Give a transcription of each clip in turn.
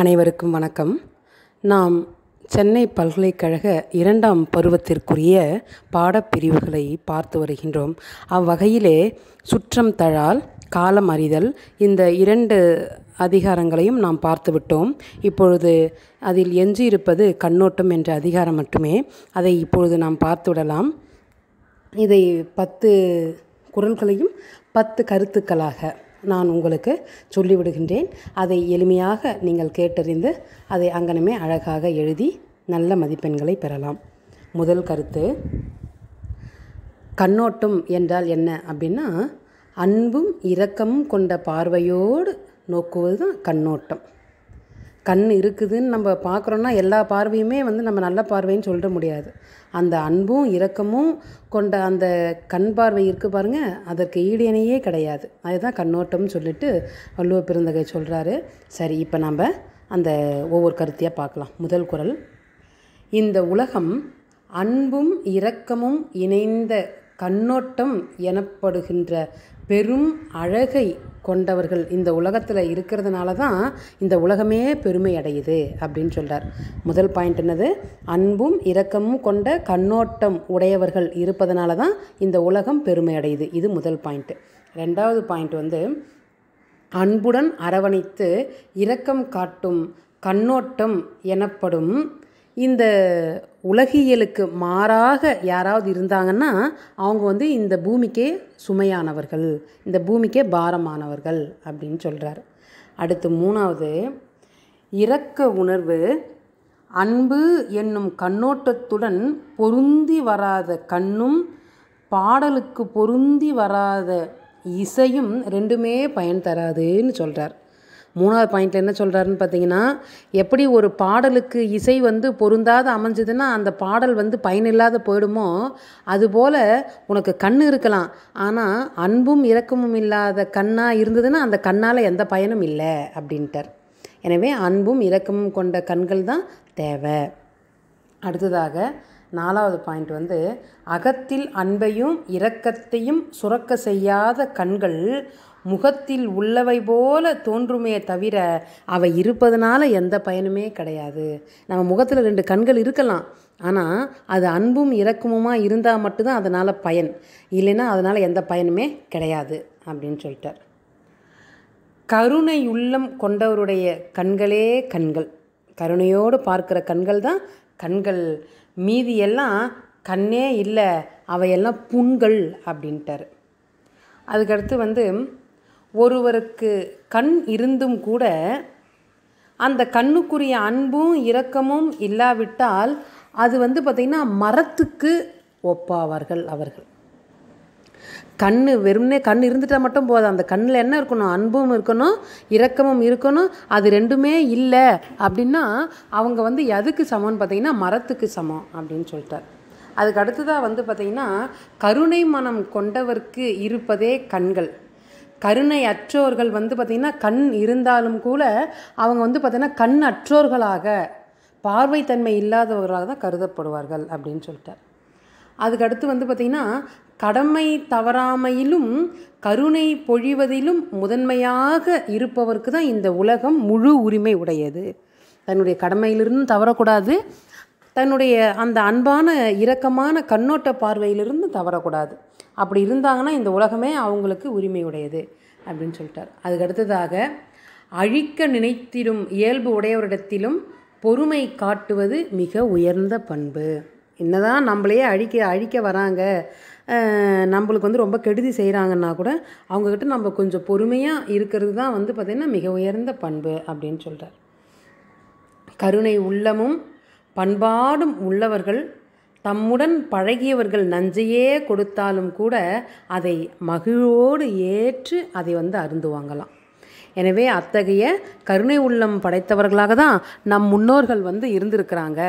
அனைவருக்கும் வணக்கம் நாம் சென்னை பல்கலைக்கழக இரண்டாம் பருவத்திற்குரிய பாடப்பிரிவுகளை பார்த்து வருகின்றோம் அவ்வகையிலே சுற்றம் தழால் காலம் அறிதல் இந்த இரண்டு அதிகாரங்களையும் நாம் பார்த்துவிட்டோம் இப்பொழுது அதில் எஞ்சியிருப்பது கண்ணோட்டம் என்ற அதிகாரம் மட்டுமே அதை இப்பொழுது நாம் பார்த்துவிடலாம் இதை பத்து குரல்களையும் பத்து கருத்துக்களாக நான் உங்களுக்கு சொல்லிவிடுகின்றேன் அதை எளிமையாக நீங்கள் கேட்டறிந்து அதை அங்கனமே அழகாக எழுதி நல்ல மதிப்பெண்களை பெறலாம் முதல் கருத்து கண்ணோட்டம் என்றால் என்ன அப்படின்னா அன்பும் இரக்கமும் கொண்ட பார்வையோடு நோக்குவது தான் கண்ணோட்டம் கண் இருக்குதுன்னு நம்ம பார்க்குறோன்னா எல்லா பார்வையுமே வந்து நம்ம நல்ல பார்வைன்னு சொல்லிட முடியாது அந்த அன்பும் இரக்கமும் கொண்ட அந்த கண் பார்வை இருக்குது பாருங்கள் அதற்கு ஈடியனையே கிடையாது அதுதான் கண்ணோட்டம்னு சொல்லிட்டு வள்ளுவ பெருந்தகை சொல்கிறாரு சரி இப்போ நம்ம அந்த ஒவ்வொரு கருத்தையாக பார்க்கலாம் முதல் குரல் இந்த உலகம் அன்பும் இரக்கமும் இணைந்த கண்ணோட்டம் எனப்படுகின்ற பெரும் அழகை கொண்டவர்கள் இந்த உலகத்தில் இருக்கிறதுனால தான் இந்த உலகமே பெருமை அடையுது அப்படின்னு சொல்கிறார் முதல் பாயிண்ட் என்னது அன்பும் இரக்கமும் கொண்ட கண்ணோட்டம் உடையவர்கள் இருப்பதனால தான் இந்த உலகம் பெருமை அடையுது இது முதல் பாயிண்ட்டு ரெண்டாவது பாயிண்ட் வந்து அன்புடன் அரவணைத்து இரக்கம் காட்டும் கண்ணோட்டம் எனப்படும் இந்த உலகியலுக்கு மாறாக யாராவது இருந்தாங்கன்னா அவங்க வந்து இந்த பூமிக்கே சுமையானவர்கள் இந்த பூமிக்கே பாரமானவர்கள் அப்படின்னு சொல்கிறார் அடுத்து மூணாவது இரக்க உணர்வு அன்பு என்னும் கண்ணோட்டத்துடன் பொருந்தி வராத கண்ணும் பாடலுக்கு பொருந்தி வராத இசையும் ரெண்டுமே பயன் தராதுன்னு சொல்கிறார் மூணாவது பாயிண்டில் என்ன சொல்கிறாருன்னு பார்த்தீங்கன்னா எப்படி ஒரு பாடலுக்கு இசை வந்து பொருந்தாத அமைஞ்சதுன்னா அந்த பாடல் வந்து பயனில்லாத போயிடுமோ அதுபோல் உனக்கு கண் இருக்கலாம் ஆனால் அன்பும் இரக்கமும் இல்லாத கண்ணாக இருந்ததுன்னா அந்த கண்ணால் எந்த பயனும் இல்லை அப்படின்ட்டார் எனவே அன்பும் இரக்கமும் கொண்ட கண்கள் தான் தேவை அடுத்ததாக நாலாவது பாயிண்ட் வந்து அகத்தில் அன்பையும் இரக்கத்தையும் சுரக்க செய்யாத கண்கள் முகத்தில் உள்ளவை போல தோன்றுமே தவிர அவை இருப்பதனால எந்த பயனுமே கிடையாது நம்ம முகத்தில் ரெண்டு கண்கள் இருக்கலாம் ஆனால் அது அன்பும் இரக்கமுமா இருந்தால் மட்டும்தான் அதனால் பயன் இல்லைன்னா அதனால் எந்த பயனுமே கிடையாது அப்படின்னு சொல்லிட்டார் கருணை உள்ளம் கொண்டவருடைய கண்களே கண்கள் கருணையோடு பார்க்குற கண்கள் தான் கண்கள் மீதியெல்லாம் கண்ணே இல்லை அவையெல்லாம் புண்கள் அப்படின்ட்டார் அதுக்கடுத்து வந்து ஒருவருக்கு கண் இருந்தும் கூட அந்த கண்ணுக்குரிய அன்பும் இரக்கமும் இல்லாவிட்டால் அது வந்து பார்த்திங்கன்னா மரத்துக்கு ஒப்பாவார்கள் அவர்கள் கண் வெறும்னே கண் இருந்துட்டால் மட்டும் போதும் அந்த கண்ணில் என்ன இருக்கணும் அன்பும் இருக்கணும் இரக்கமும் இருக்கணும் அது ரெண்டுமே இல்லை அப்படின்னா அவங்க வந்து எதுக்கு சமம்னு பார்த்திங்கன்னா மரத்துக்கு சமம் அப்படின்னு சொல்லிட்டார் அதுக்கு அடுத்ததாக வந்து பார்த்திங்கன்னா கருணை மனம் கொண்டவர்க்கு இருப்பதே கண்கள் கருணை அற்றோர்கள் வந்து பார்த்திங்கன்னா கண் இருந்தாலும் கூட அவங்க வந்து பார்த்திங்கன்னா கண் அற்றோர்களாக பார்வைத்தன்மை இல்லாதவர்களாக தான் கருதப்படுவார்கள் அப்படின்னு சொல்லிட்டார் அதுக்கடுத்து வந்து பார்த்திங்கன்னா கடமை தவறாமையிலும் கருணை பொழிவதிலும் முதன்மையாக இருப்பவருக்கு தான் இந்த உலகம் முழு உரிமை உடையது தன்னுடைய கடமையிலிருந்து தவறக்கூடாது தன்னுடைய அந்த அன்பான இரக்கமான கண்ணோட்ட பார்வையிலிருந்து தவறக்கூடாது அப்படி இருந்தாங்கன்னா இந்த உலகமே அவங்களுக்கு உரிமை உடையது அப்படின்னு சொல்லிட்டார் அதுக்கு அடுத்ததாக அழிக்க நினைத்திடும் இயல்பு உடையவரிடத்திலும் பொறுமை காட்டுவது மிக உயர்ந்த பண்பு என்னதான் நம்மளையே அழிக்க அழிக்க வராங்க நம்மளுக்கு வந்து ரொம்ப கெடுதி செய்கிறாங்கன்னா கூட அவங்கக்கிட்ட நம்ம கொஞ்சம் பொறுமையாக இருக்கிறது தான் வந்து பார்த்திங்கன்னா மிக உயர்ந்த பண்பு அப்படின்னு சொல்கிறார் கருணை உள்ளமும் பண்பாடும் உள்ளவர்கள் தம்முடன் பழகியவர்கள் நஞ்சையே கொடுத்தாலும் கூட அதை மகிழோடு ஏற்று அதை வந்து அருந்துவாங்களாம் எனவே அத்தகைய கருணை உள்ளம் படைத்தவர்களாக தான் நம் முன்னோர்கள் வந்து இருந்திருக்கிறாங்க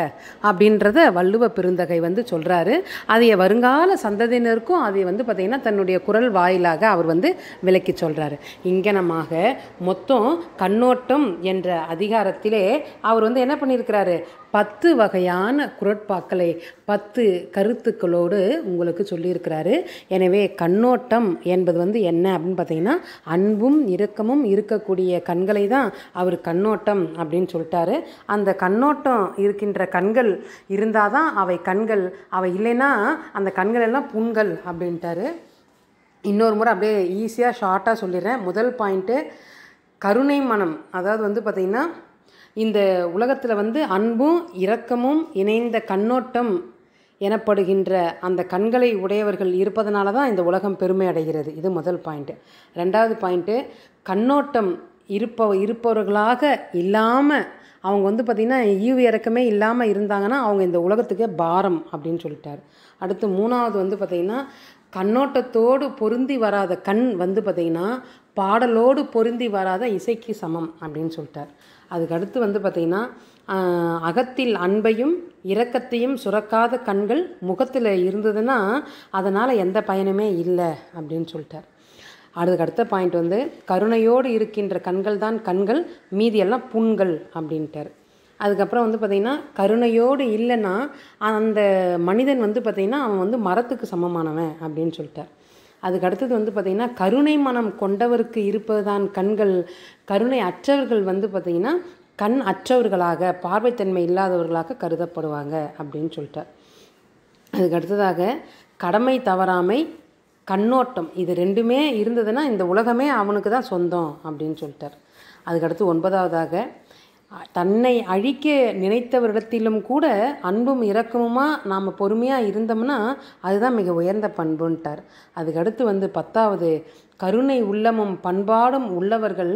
அப்படின்றத வள்ளுவ பெருந்தகை வந்து சொல்கிறாரு அதைய வருங்கால சந்ததியினருக்கும் அதை வந்து பார்த்திங்கன்னா தன்னுடைய குரல் வாயிலாக அவர் வந்து விளக்கி சொல்கிறாரு இங்கனமாக மொத்தம் கண்ணோட்டம் என்ற அதிகாரத்திலே அவர் வந்து என்ன பண்ணியிருக்கிறாரு பத்து வகையான குரட்பாக்களை பத்து கருத்துக்களோடு உங்களுக்கு சொல்லியிருக்கிறாரு எனவே கண்ணோட்டம் என்பது வந்து என்ன அப்படின்னு பார்த்தீங்கன்னா அன்பும் இரக்கமும் இருக்க இருக்கக்கூடிய கண்களை தான் அவர் கண்ணோட்டம் அப்படின்னு சொல்லிட்டாரு அந்த கண்ணோட்டம் இருக்கின்ற கண்கள் இருந்தால் தான் அவை கண்கள் அவை இல்லைன்னா அந்த கண்கள் எல்லாம் புண்கள் அப்படின்ட்டாரு இன்னொரு முறை அப்படியே ஈஸியாக ஷார்ட்டாக சொல்லிடுறேன் முதல் பாயிண்ட்டு கருணை மனம் அதாவது வந்து பார்த்திங்கன்னா இந்த உலகத்தில் வந்து அன்பும் இரக்கமும் இணைந்த கண்ணோட்டம் எனப்படுகின்ற அந்த கண்களை உடையவர்கள் இருப்பதனால தான் இந்த உலகம் பெருமை அடைகிறது இது முதல் பாயிண்ட்டு ரெண்டாவது பாயிண்ட்டு கண்ணோட்டம் இருப்ப இருப்பவர்களாக இல்லாமல் அவங்க வந்து பார்த்திங்கன்னா ஈவு இறக்கமே இல்லாமல் இருந்தாங்கன்னா அவங்க இந்த உலகத்துக்கே பாரம் அப்படின்னு சொல்லிட்டார் அடுத்து மூணாவது வந்து பார்த்திங்கன்னா கண்ணோட்டத்தோடு பொருந்தி வராத கண் வந்து பார்த்திங்கன்னா பாடலோடு பொருந்தி வராத இசைக்கு சமம் அப்படின்னு சொல்லிட்டார் அதுக்கடுத்து வந்து பார்த்திங்கன்னா அகத்தில் அன்பையும் இரக்கத்தையும் சுரக்காத கண்கள் முகத்தில் இருந்ததுன்னா அதனால் எந்த பயனுமே இல்லை அப்படின்னு சொல்லிட்டார் அதுக்கு அடுத்த பாயிண்ட் வந்து கருணையோடு இருக்கின்ற கண்கள் தான் கண்கள் மீதியெல்லாம் புண்கள் அப்படின்ட்டார் அதுக்கப்புறம் வந்து பார்த்திங்கன்னா கருணையோடு இல்லைன்னா அந்த மனிதன் வந்து பார்த்திங்கன்னா அவன் வந்து மரத்துக்கு சமமானவன் அப்படின்னு சொல்லிட்டார் அதுக்கு அடுத்தது வந்து பார்த்திங்கன்னா கருணை மனம் கொண்டவருக்கு இருப்பது தான் கண்கள் கருணை அற்றவர்கள் வந்து பார்த்திங்கன்னா கண் அற்றவர்களாக பார்வைத்தன்மை இல்லாதவர்களாக கருதப்படுவாங்க அப்படின்னு சொல்லிட்டார் அதுக்கு அடுத்ததாக கடமை தவறாமை கண்ணோட்டம் இது ரெண்டுமே இருந்ததுன்னா இந்த உலகமே அவனுக்கு தான் சொந்தம் அப்படின்னு சொல்லிட்டார் அதுக்கடுத்து ஒன்பதாவதாக தன்னை அழிக்க நினைத்தவரிடத்திலும் கூட அன்பும் இரக்கமுமா நாம் பொறுமையாக இருந்தோம்னா அதுதான் மிக உயர்ந்த பண்புன்ட்டார் அதுக்கடுத்து வந்து பத்தாவது கருணை உள்ளமும் பண்பாடும் உள்ளவர்கள்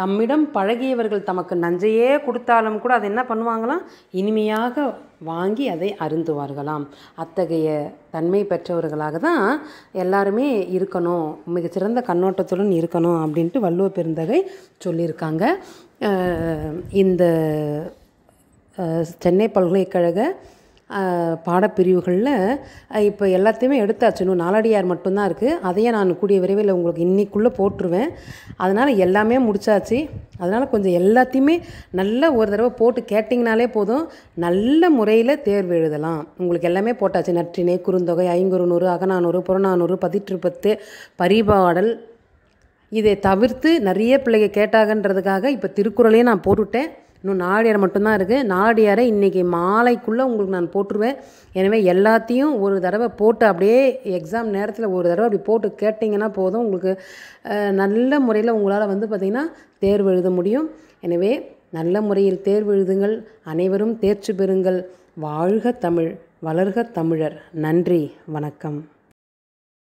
தம்மிடம் பழகியவர்கள் தமக்கு நஞ்சையே கொடுத்தாலும் கூட அதை என்ன பண்ணுவாங்களாம் இனிமையாக வாங்கி அதை அருந்துவார்களாம் அத்தகைய தன்மை பெற்றவர்களாக தான் எல்லாருமே இருக்கணும் மிகச்சிறந்த கண்ணோட்டத்துடன் இருக்கணும் அப்படின்ட்டு வள்ளுவ பெருந்தகை சொல்லியிருக்காங்க இந்த சென்னை பல்கலைக்கழக பாடப்பிரிவுகளில் இப்போ எல்லாத்தையுமே எடுத்தாச்சு இன்னும் நாலடியார் மட்டும்தான் இருக்குது அதையே நான் கூடிய விரைவில் உங்களுக்கு இன்றைக்குள்ளே போட்டுருவேன் அதனால் எல்லாமே முடித்தாச்சு அதனால் கொஞ்சம் எல்லாத்தையுமே நல்ல ஒரு தடவை போட்டு கேட்டிங்கனாலே போதும் நல்ல முறையில் தேர்வு எழுதலாம் உங்களுக்கு எல்லாமே போட்டாச்சு நற்றினை குறுந்தொகை ஐங்குறுநூறு அகநானூறு புறநானூறு பதிற்றுப்பத்து பரிபாடல் இதை தவிர்த்து நிறைய பிள்ளைங்க கேட்டாகன்றதுக்காக இப்போ திருக்குறளையும் நான் போட்டுவிட்டேன் இன்னும் நாளடியாரை மட்டும்தான் இருக்குது நாளடியாரை இன்றைக்கி மாலைக்குள்ளே உங்களுக்கு நான் போட்டுருவேன் எனவே எல்லாத்தையும் ஒரு தடவை போட்டு அப்படியே எக்ஸாம் நேரத்தில் ஒரு தடவை அப்படி போட்டு கேட்டிங்கன்னா போதும் உங்களுக்கு நல்ல முறையில் உங்களால் வந்து பார்த்திங்கன்னா தேர்வு எழுத முடியும் எனவே நல்ல முறையில் தேர்வு எழுதுங்கள் அனைவரும் தேர்ச்சி பெறுங்கள் வாழ்க தமிழ் வளர்க தமிழர் நன்றி வணக்கம்